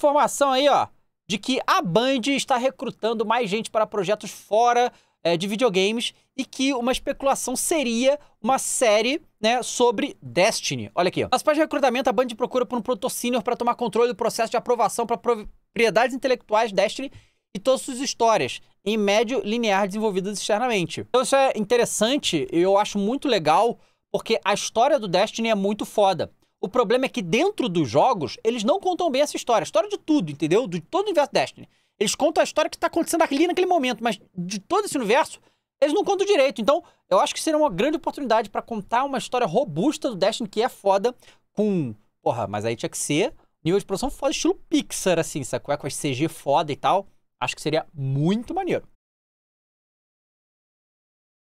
Informação aí, ó, de que a Band está recrutando mais gente para projetos fora é, de videogames e que uma especulação seria uma série né, sobre Destiny. Olha aqui. Ó. Nas páginas de recrutamento, a Band procura por um produtor sênior para tomar controle do processo de aprovação para propriedades intelectuais Destiny e todas suas histórias, em médio linear desenvolvidas externamente. Então isso é interessante e eu acho muito legal, porque a história do Destiny é muito foda. O problema é que dentro dos jogos, eles não contam bem essa história. A história de tudo, entendeu? De todo o universo Destiny. Eles contam a história que está acontecendo ali naquele momento, mas de todo esse universo, eles não contam direito. Então, eu acho que seria uma grande oportunidade para contar uma história robusta do Destiny que é foda, com. Porra, mas aí tinha que ser nível de produção foda, estilo Pixar, assim, sacou? É com as CG foda e tal. Acho que seria muito maneiro.